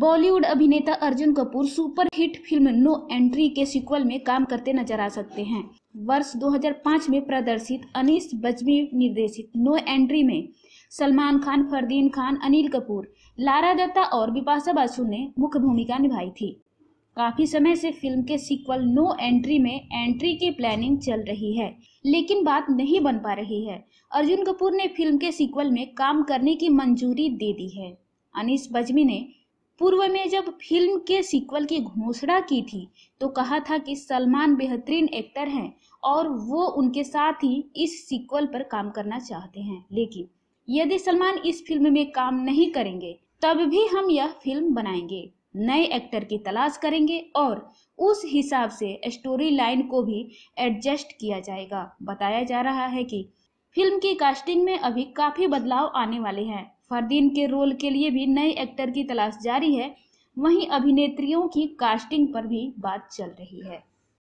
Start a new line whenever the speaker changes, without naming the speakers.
बॉलीवुड अभिनेता Arjun Kapoor superhit film No Entry के sequel में काम करते नजर आ सकते हैं वर्ष 2005 में प्रदर्शित अनिश बजमी निर्देशित नो एंट्री में सलमान खान फरदीन खान अनिल कपूर लारा दत्ता और बिपाशा बासु ने मुख्य भूमिका निभाई थी काफ़ी समय से फिल्म के सीक्वल नो एंट्री में एंट्री की प्लानिंग चल रही है लेकिन बात नहीं बन पा रही है अर्जुन कपूर ने फिल्म के सीक्वल में काम करने की मंजूरी दे दी है अनिश बजमी ने पूर्व में जब फिल्म के सीक्वल की घोषणा की थी तो कहा था कि सलमान बेहतरीन एक्टर हैं और वो उनके साथ ही इस सीक्वल पर काम करना चाहते हैं लेकिन यदि सलमान इस फिल्म में काम नहीं करेंगे तब भी हम यह फिल्म बनाएंगे नए एक्टर की तलाश करेंगे और उस हिसाब से स्टोरी लाइन को भी एडजस्ट किया जाएगा बताया जा रहा है कि फिल्म की कास्टिंग में अभी काफ़ी बदलाव आने वाले हैं फरदीन के रोल के लिए भी नए एक्टर की तलाश जारी है वहीं अभिनेत्रियों की कास्टिंग पर भी बात चल रही है